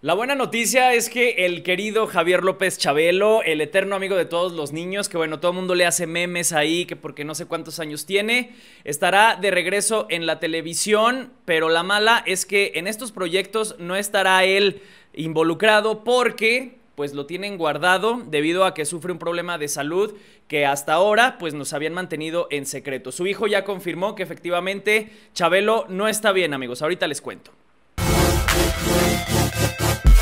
La buena noticia es que el querido Javier López Chabelo, el eterno amigo de todos los niños, que bueno, todo el mundo le hace memes ahí, que porque no sé cuántos años tiene, estará de regreso en la televisión, pero la mala es que en estos proyectos no estará él involucrado porque pues lo tienen guardado debido a que sufre un problema de salud que hasta ahora pues nos habían mantenido en secreto. Su hijo ya confirmó que efectivamente Chabelo no está bien, amigos. Ahorita les cuento.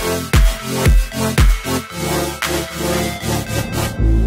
Thank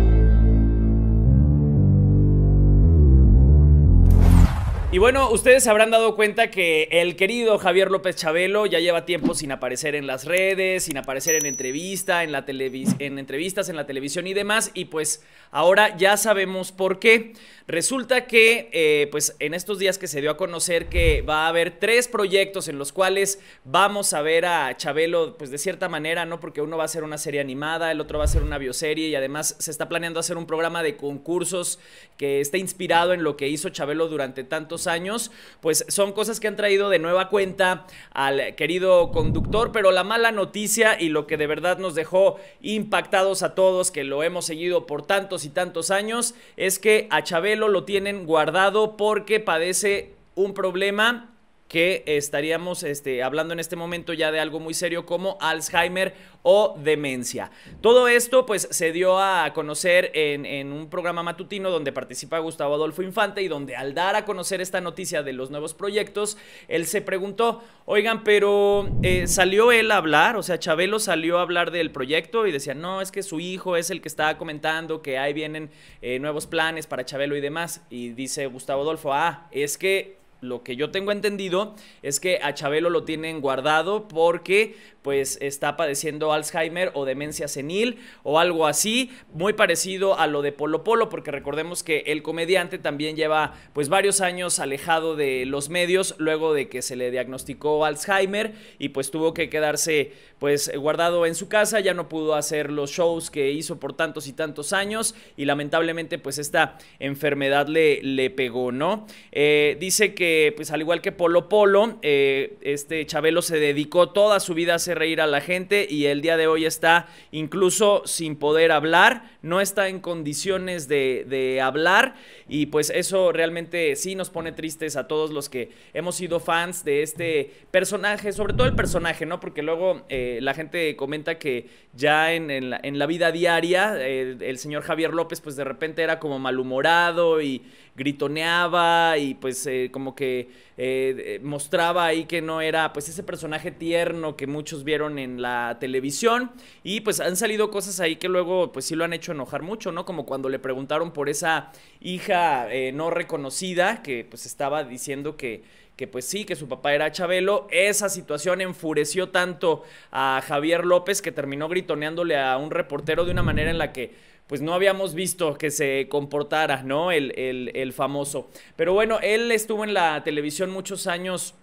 Y bueno, ustedes habrán dado cuenta que el querido Javier López Chabelo ya lleva tiempo sin aparecer en las redes, sin aparecer en entrevista, en la en entrevistas en la televisión y demás, y pues ahora ya sabemos por qué. Resulta que eh, pues en estos días que se dio a conocer que va a haber tres proyectos en los cuales vamos a ver a Chabelo pues de cierta manera, ¿no? Porque uno va a ser una serie animada, el otro va a ser una bioserie y además se está planeando hacer un programa de concursos que esté inspirado en lo que hizo Chabelo durante tantos años, pues son cosas que han traído de nueva cuenta al querido conductor, pero la mala noticia y lo que de verdad nos dejó impactados a todos que lo hemos seguido por tantos y tantos años es que a Chabelo lo tienen guardado porque padece un problema que estaríamos este, hablando en este momento ya de algo muy serio como Alzheimer o demencia. Todo esto pues se dio a conocer en, un programa matutino donde participa Gustavo Adolfo Infante y donde al dar a conocer esta noticia de los nuevos proyectos, él se preguntó, oigan, pero eh, salió él a hablar, o sea, Chabelo salió a hablar del proyecto y decía, no, es que su hijo es el que estaba comentando que ahí vienen eh, nuevos planes para Chabelo y demás. Y dice Gustavo Adolfo, ah, es que lo que yo tengo entendido es que a Chabelo lo tienen guardado porque pues está padeciendo Alzheimer o demencia senil o algo así, muy parecido a lo de Polo Polo, porque recordemos que el comediante también lleva pues varios años alejado de los medios luego de que se le diagnosticó Alzheimer y pues tuvo que quedarse pues guardado en su casa, ya no pudo hacer los shows que hizo por tantos y tantos años y lamentablemente pues esta enfermedad le, le pegó, ¿no? Eh, dice que pues al igual que Polo Polo, eh, este Chabelo se dedicó toda su vida a hacer reír a la gente y el día de hoy está incluso sin poder hablar, no está en condiciones de, hablar y pues eso realmente sí nos pone tristes a todos los que hemos sido fans de este personaje, sobre todo el personaje, ¿no? Porque luego eh, la gente comenta que ya en, la, vida diaria eh, el señor Javier López pues de repente era como malhumorado y gritoneaba y pues eh, como que eh, eh, mostraba ahí que no era pues ese personaje tierno que muchos vieron en la televisión y pues han salido cosas ahí que luego pues sí lo han hecho enojar mucho, ¿no? Como cuando le preguntaron por esa hija eh, no reconocida que pues estaba diciendo que, que pues sí, que su papá era Chabelo. Esa situación enfureció tanto a Javier López que terminó gritoneándole a un reportero de una manera en la que pues no habíamos visto que se comportara, ¿no? El, el, el famoso. Pero bueno, él estuvo en la televisión muchos años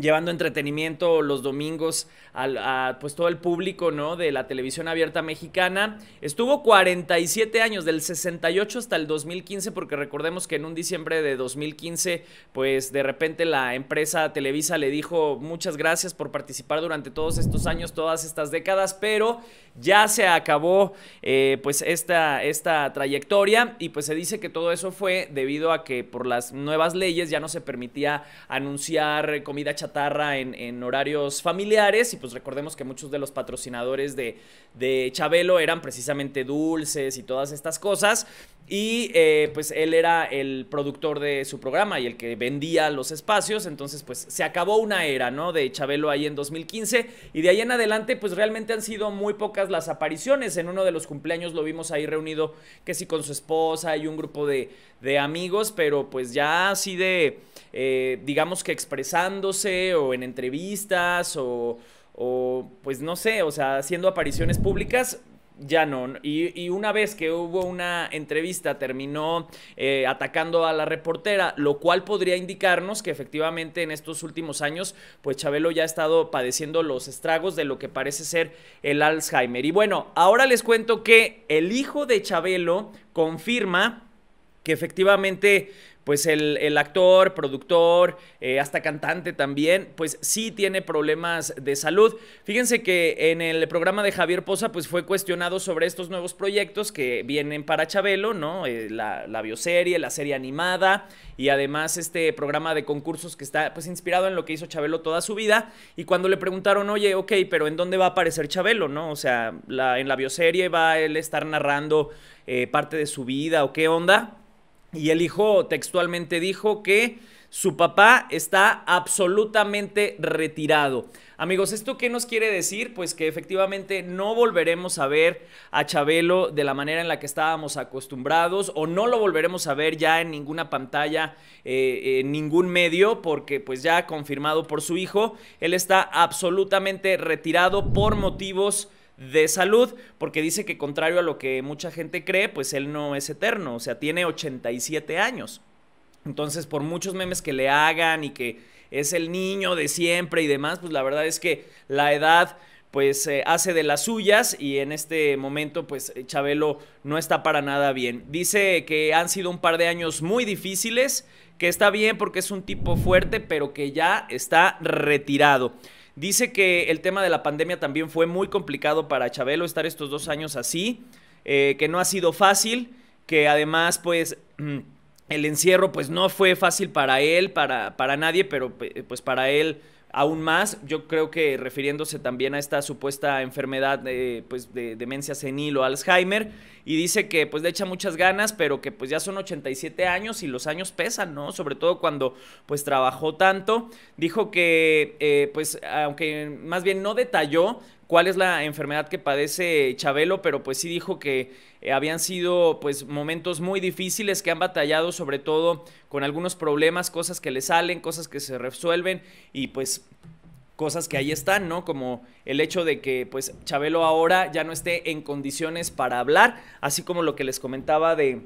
llevando entretenimiento los domingos a pues todo el público ¿no? de la televisión abierta mexicana. Estuvo 47 años, del 68 hasta el 2015, porque recordemos que en un diciembre de 2015, pues de repente la empresa Televisa le dijo muchas gracias por participar durante todos estos años, todas estas décadas, pero ya se acabó eh, pues esta, esta trayectoria y pues se dice que todo eso fue debido a que por las nuevas leyes ya no se permitía anunciar comida chatarra chatarra en, horarios familiares. Y pues recordemos que muchos de los patrocinadores de, Chabelo eran precisamente dulces y todas estas cosas. Y eh, pues él era el productor de su programa y el que vendía los espacios. Entonces pues se acabó una era, ¿no? De Chabelo ahí en 2015. Y de ahí en adelante pues realmente han sido muy pocas las apariciones. En uno de los cumpleaños lo vimos ahí reunido, que sí, con su esposa y un grupo de, amigos. Pero pues ya así de, eh, digamos que expresándose o en entrevistas, o, o pues no sé, o sea, haciendo apariciones públicas, ya no. Y, una vez que hubo una entrevista, terminó eh, atacando a la reportera, lo cual podría indicarnos que efectivamente en estos últimos años, pues Chabelo ya ha estado padeciendo los estragos de lo que parece ser el Alzheimer. Y bueno, ahora les cuento que el hijo de Chabelo confirma que efectivamente pues el, actor, productor, eh, hasta cantante también, pues sí tiene problemas de salud. Fíjense que en el programa de Javier Poza, pues fue cuestionado sobre estos nuevos proyectos que vienen para Chabelo, ¿no? Eh, la, bioserie, la serie animada y además este programa de concursos que está pues inspirado en lo que hizo Chabelo toda su vida. Y cuando le preguntaron, oye, ok, pero ¿en dónde va a aparecer Chabelo, no? O sea, en la bioserie va él estar narrando eh, parte de su vida o qué onda y el hijo textualmente dijo que su papá está absolutamente retirado. Amigos, ¿esto qué nos quiere decir? Pues que efectivamente no volveremos a ver a Chabelo de la manera en la que estábamos acostumbrados o no lo volveremos a ver ya en ninguna pantalla, eh, en ningún medio, porque pues ya confirmado por su hijo, él está absolutamente retirado por motivos de salud, porque dice que contrario a lo que mucha gente cree, pues él no es eterno, o sea, tiene 87 años. Entonces, por muchos memes que le hagan y que es el niño de siempre y demás, pues la verdad es que la edad pues eh, hace de las suyas y en este momento pues eh, Chabelo no está para nada bien. Dice que han sido un par de años muy difíciles, que está bien porque es un tipo fuerte, pero que ya está retirado. Dice que el tema de la pandemia también fue muy complicado para Chabelo estar estos dos años así, eh, que no ha sido fácil, que además pues... el encierro pues no fue fácil para él, para, para nadie, pero pues para él aún más. Yo creo que refiriéndose también a esta supuesta enfermedad de, pues, de demencia senil o Alzheimer, y dice que pues le echa muchas ganas, pero que pues ya son 87 años y los años pesan, ¿no? Sobre todo cuando pues trabajó tanto. Dijo que eh, pues aunque más bien no detalló cuál es la enfermedad que padece Chabelo, pero pues sí dijo que eh, habían sido pues momentos muy difíciles que han batallado sobre todo con algunos problemas, cosas que le salen, cosas que se resuelven y pues cosas que ahí están, ¿no? Como el hecho de que pues Chabelo ahora ya no esté en condiciones para hablar, así como lo que les comentaba de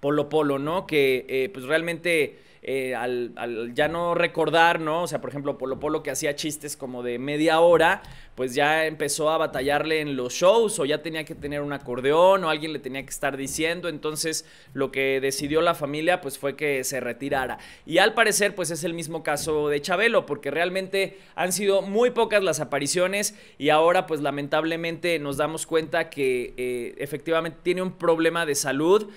Polo Polo, ¿no? Que eh, pues realmente eh, al, ya no recordar, ¿no? O sea, por ejemplo, Polo Polo que hacía chistes como de media hora, pues ya empezó a batallarle en los shows o ya tenía que tener un acordeón o alguien le tenía que estar diciendo. Entonces, lo que decidió la familia, pues fue que se retirara. Y al parecer, pues es el mismo caso de Chabelo, porque realmente han sido muy pocas las apariciones y ahora, pues lamentablemente, nos damos cuenta que eh, efectivamente tiene un problema de salud.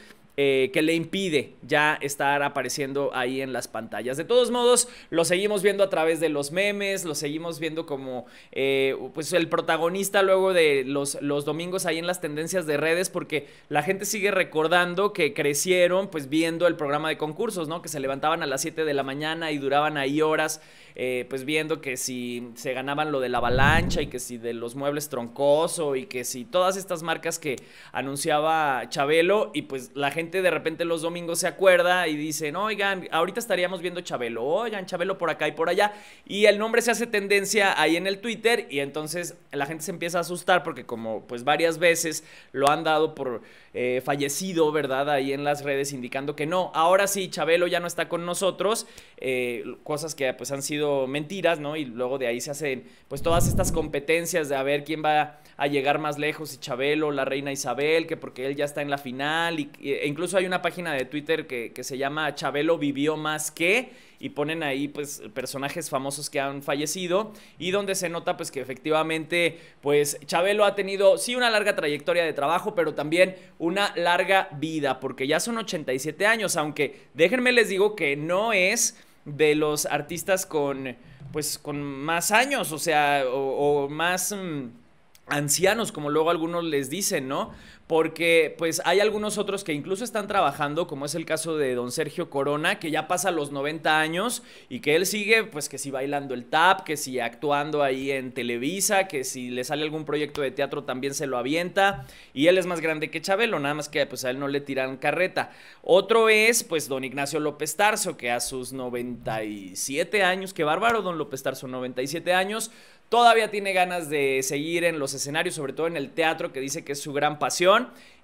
Eh, que le impide ya estar apareciendo ahí en las pantallas. De todos modos, lo seguimos viendo a través de los memes, lo seguimos viendo como eh, pues el protagonista luego de los, los domingos ahí en las tendencias de redes, porque la gente sigue recordando que crecieron pues viendo el programa de concursos, ¿no? Que se levantaban a las 7 de la mañana y duraban ahí horas eh, pues viendo que si se ganaban lo de la avalancha y que si de los muebles troncoso y que si todas estas marcas que anunciaba Chabelo y pues la gente de repente los domingos se acuerda y dicen, oigan, ahorita estaríamos viendo Chabelo, oigan, Chabelo por acá y por allá y el nombre se hace tendencia ahí en el Twitter y entonces la gente se empieza a asustar porque como pues varias veces lo han dado por eh, fallecido, ¿verdad? Ahí en las redes indicando que no, ahora sí, Chabelo ya no está con nosotros, eh, cosas que pues han sido mentiras, ¿no? Y luego de ahí se hacen pues todas estas competencias de a ver quién va a llegar más lejos, Y Chabelo, la reina Isabel, que porque él ya está en la final. Y, e incluso hay una página de Twitter que, que se llama Chabelo vivió más que y ponen ahí pues personajes famosos que han fallecido y donde se nota pues que efectivamente pues Chabelo ha tenido sí una larga trayectoria de trabajo pero también una larga vida porque ya son 87 años aunque déjenme les digo que no es de los artistas con, pues, con más años, o sea, o, más... Mm, ancianos, como luego algunos les dicen, ¿no? porque pues hay algunos otros que incluso están trabajando, como es el caso de don Sergio Corona, que ya pasa los 90 años y que él sigue pues que si bailando el tap, que si actuando ahí en Televisa, que si le sale algún proyecto de teatro también se lo avienta y él es más grande que Chabelo, nada más que pues a él no le tiran carreta. Otro es pues don Ignacio López Tarso, que a sus 97 años, que bárbaro don López Tarso, 97 años, todavía tiene ganas de seguir en los escenarios, sobre todo en el teatro, que dice que es su gran pasión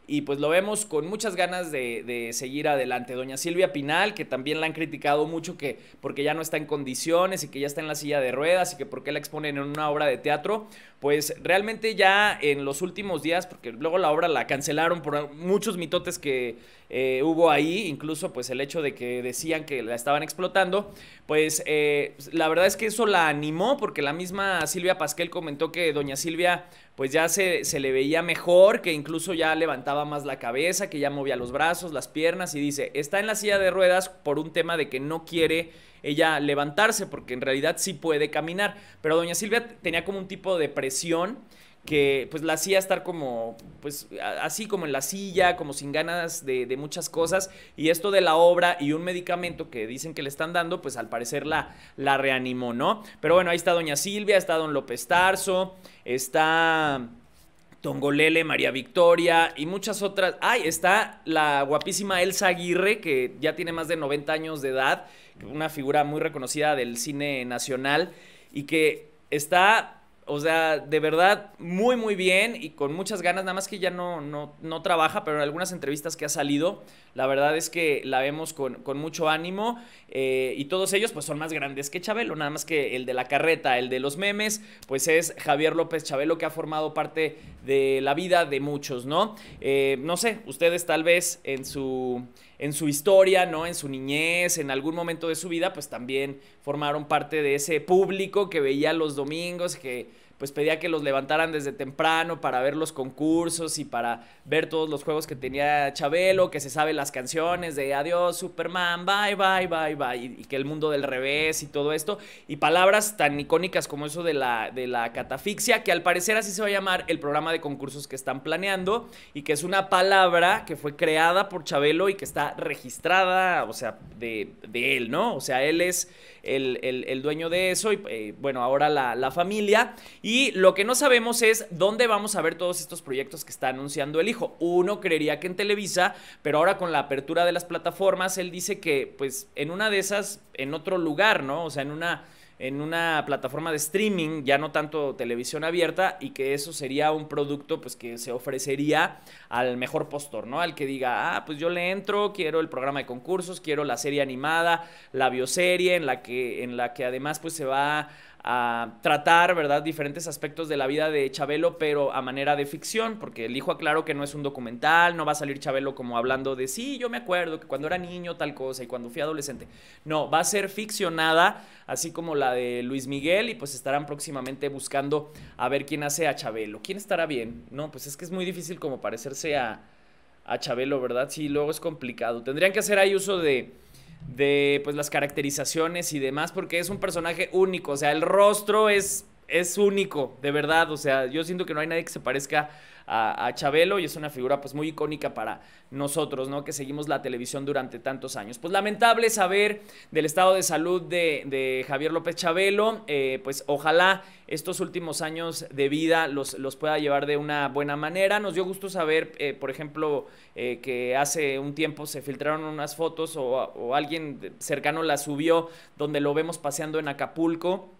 y pues lo vemos con muchas ganas de, seguir adelante. Doña Silvia Pinal, que también la han criticado mucho que porque ya no está en condiciones y que ya está en la silla de ruedas y que por qué la exponen en una obra de teatro, pues realmente ya en los últimos días, porque luego la obra la cancelaron por muchos mitotes que eh, hubo ahí, incluso pues el hecho de que decían que la estaban explotando, pues eh, la verdad es que eso la animó porque la misma Silvia Pasquel comentó que doña Silvia pues ya se, se, le veía mejor, que incluso ya levantaba más la cabeza, que ya movía los brazos, las piernas y dice, está en la silla de ruedas por un tema de que no quiere ella levantarse, porque en realidad sí puede caminar. Pero doña Silvia tenía como un tipo de presión que pues la hacía estar como, pues así como en la silla, como sin ganas de, de, muchas cosas, y esto de la obra y un medicamento que dicen que le están dando, pues al parecer la, la reanimó, ¿no? Pero bueno, ahí está Doña Silvia, está Don López Tarso, está... Tongolele, María Victoria y muchas otras. Ay, está la guapísima Elsa Aguirre, que ya tiene más de 90 años de edad, una figura muy reconocida del cine nacional y que está o sea, de verdad, muy, muy bien y con muchas ganas, nada más que ya no, no, no trabaja, pero en algunas entrevistas que ha salido, la verdad es que la vemos con, mucho ánimo eh, y todos ellos pues son más grandes que Chabelo, nada más que el de la carreta, el de los memes, pues es Javier López Chabelo que ha formado parte de la vida de muchos, ¿no? Eh, no sé, ustedes tal vez en su en su historia, ¿no? En su niñez, en algún momento de su vida, pues también formaron parte de ese público que veía los domingos, que pues pedía que los levantaran desde temprano para ver los concursos y para ver todos los juegos que tenía Chabelo, que se sabe las canciones de adiós Superman, bye, bye, bye, bye, y, que el mundo del revés y todo esto, y palabras tan icónicas como eso de la, de la catafixia, que al parecer así se va a llamar el programa de concursos que están planeando y que es una palabra que fue creada por Chabelo y que está registrada, o sea, de, de él, ¿no? O sea, él es el, dueño de eso y, eh, bueno, ahora la, la familia. Y lo que no sabemos es dónde vamos a ver todos estos proyectos que está anunciando el hijo. Uno creería que en Televisa, pero ahora con la apertura de las plataformas, él dice que pues en una de esas, en otro lugar, ¿no? O sea, en una en una plataforma de streaming, ya no tanto televisión abierta, y que eso sería un producto pues que se ofrecería al mejor postor, ¿no? Al que diga, ah, pues yo le entro, quiero el programa de concursos, quiero la serie animada, la bioserie, en la que, en la que además pues se va a tratar, ¿verdad?, diferentes aspectos de la vida de Chabelo, pero a manera de ficción, porque el hijo aclaró que no es un documental, no va a salir Chabelo como hablando de, sí, yo me acuerdo que cuando era niño tal cosa y cuando fui adolescente. No, va a ser ficcionada, así como la de Luis Miguel, y pues estarán próximamente buscando a ver quién hace a Chabelo. ¿Quién estará bien? No, pues es que es muy difícil como parecerse a, a Chabelo, ¿verdad? Sí, luego es complicado. Tendrían que hacer ahí uso de de pues las caracterizaciones y demás, porque es un personaje único, o sea, el rostro es es único, de verdad. O sea, yo siento que no hay nadie que se parezca a, Chabelo y es una figura pues muy icónica para nosotros, ¿no? Que seguimos la televisión durante tantos años. Pues lamentable saber del estado de salud de, Javier López Chabelo. Eh, pues ojalá estos últimos años de vida los, pueda llevar de una buena manera. Nos dio gusto saber, eh, por ejemplo, eh, que hace un tiempo se filtraron unas fotos o, o alguien cercano las subió donde lo vemos paseando en Acapulco.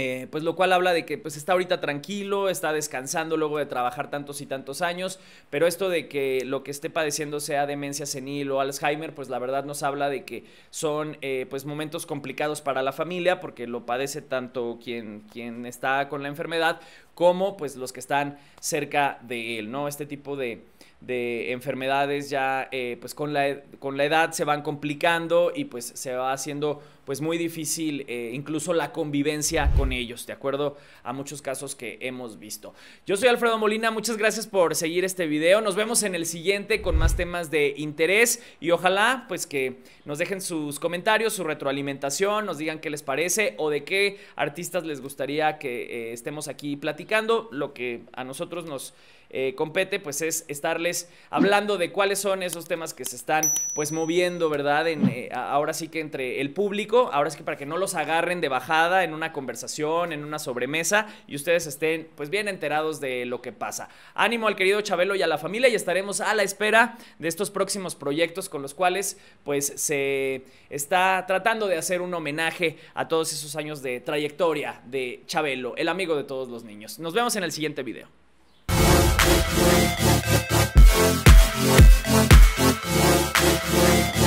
Eh, pues lo cual habla de que pues está ahorita tranquilo, está descansando luego de trabajar tantos y tantos años, pero esto de que lo que esté padeciendo sea demencia senil o Alzheimer, pues la verdad nos habla de que son eh, pues momentos complicados para la familia porque lo padece tanto quien, quien está con la enfermedad como pues los que están cerca de él, ¿no? Este tipo de de enfermedades ya eh, pues con la, con la edad se van complicando y pues se va haciendo pues muy difícil eh, incluso la convivencia con ellos, de acuerdo a muchos casos que hemos visto. Yo soy Alfredo Molina, muchas gracias por seguir este video, nos vemos en el siguiente con más temas de interés y ojalá pues que nos dejen sus comentarios, su retroalimentación, nos digan qué les parece o de qué artistas les gustaría que eh, estemos aquí platicando, lo que a nosotros nos... Eh, compete, pues es estarles hablando de cuáles son esos temas que se están pues moviendo, ¿verdad? En, eh, ahora sí que entre el público, ahora sí que para que no los agarren de bajada en una conversación, en una sobremesa y ustedes estén pues bien enterados de lo que pasa. Ánimo al querido Chabelo y a la familia y estaremos a la espera de estos próximos proyectos con los cuales pues se está tratando de hacer un homenaje a todos esos años de trayectoria de Chabelo, el amigo de todos los niños. Nos vemos en el siguiente video. Thank you.